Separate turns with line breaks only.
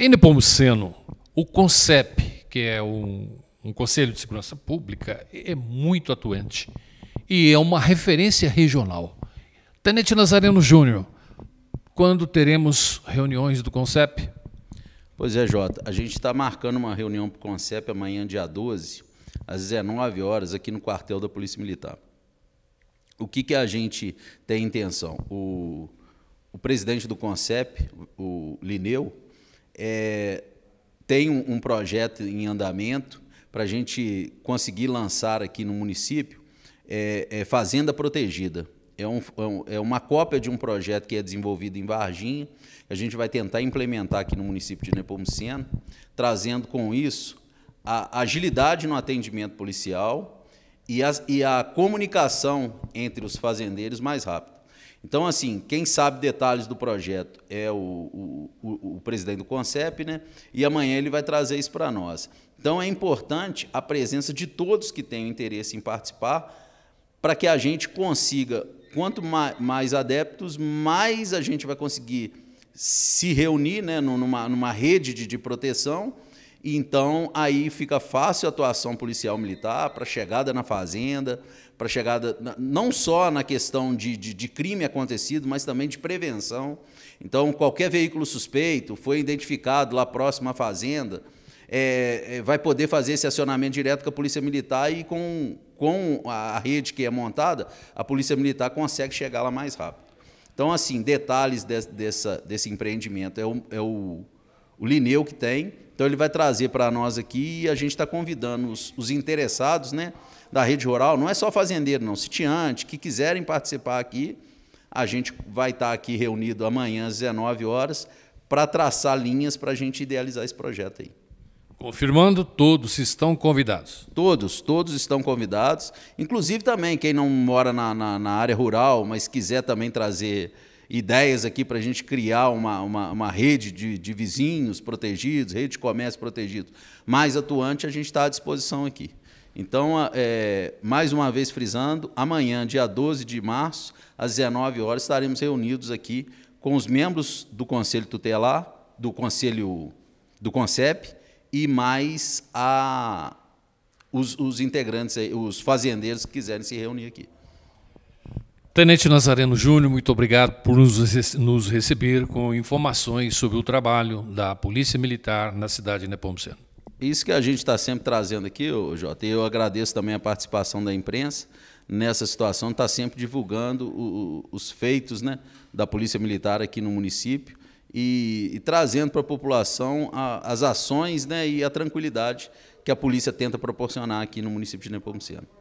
Em Nepomuceno, o CONCEP, que é um, um Conselho de Segurança Pública, é muito atuante e é uma referência regional. Tenente Nazareno Júnior, quando teremos reuniões do CONCEP?
Pois é, Jota. A gente está marcando uma reunião para o CONCEP amanhã, dia 12, às 19 horas, aqui no quartel da Polícia Militar. O que, que a gente tem intenção? O, o presidente do CONCEP, o Lineu, é, tem um, um projeto em andamento para a gente conseguir lançar aqui no município é, é Fazenda Protegida. É, um, é, é uma cópia de um projeto que é desenvolvido em Varginha. A gente vai tentar implementar aqui no município de Nepomuceno, trazendo com isso a agilidade no atendimento policial e a, e a comunicação entre os fazendeiros mais rápida. Então, assim, quem sabe detalhes do projeto é o, o, o, o presidente do CONCEP, né? E amanhã ele vai trazer isso para nós. Então, é importante a presença de todos que têm interesse em participar para que a gente consiga, quanto mais adeptos, mais a gente vai conseguir se reunir né, numa, numa rede de, de proteção então aí fica fácil a atuação policial militar para chegada na fazenda, para chegada não só na questão de, de, de, crime acontecido, mas também de prevenção. Então, qualquer veículo suspeito foi identificado lá próximo à fazenda, é, é vai poder fazer esse acionamento direto com a Polícia Militar e com, com a rede que é montada, a Polícia Militar consegue chegar lá mais rápido. Então, assim, detalhes de, dessa, desse empreendimento é o, é o, o Lineu que tem, então ele vai trazer para nós aqui e a gente está convidando os, os, interessados né, da rede rural, não é só fazendeiro, não, sitiante, que quiserem participar aqui, a gente vai estar tá aqui reunido amanhã às 19 horas para traçar linhas para a gente idealizar esse projeto aí.
Confirmando, todos estão convidados.
Todos, todos estão convidados. Inclusive também quem não mora na, na, na área rural, mas quiser também trazer ideias aqui para a gente criar uma, uma, uma rede de, de, vizinhos protegidos, rede de comércio protegido mais atuante, a gente está à disposição aqui. Então, é, mais uma vez frisando, amanhã, dia 12 de março, às 19 horas, estaremos reunidos aqui com os membros do Conselho Tutelar, do Conselho do CONCEP e mais a, os, os integrantes, os fazendeiros que quiserem se reunir aqui.
Tenente Nazareno Júnior, muito obrigado por nos, receber com informações sobre o trabalho da Polícia Militar na cidade de Nepomuceno.
Isso que a gente está sempre trazendo aqui, Jota, e eu agradeço também a participação da imprensa nessa situação, está sempre divulgando o, os feitos né, da Polícia Militar aqui no município e, e trazendo para a população as ações né, e a tranquilidade que a polícia tenta proporcionar aqui no município de Nepomuceno.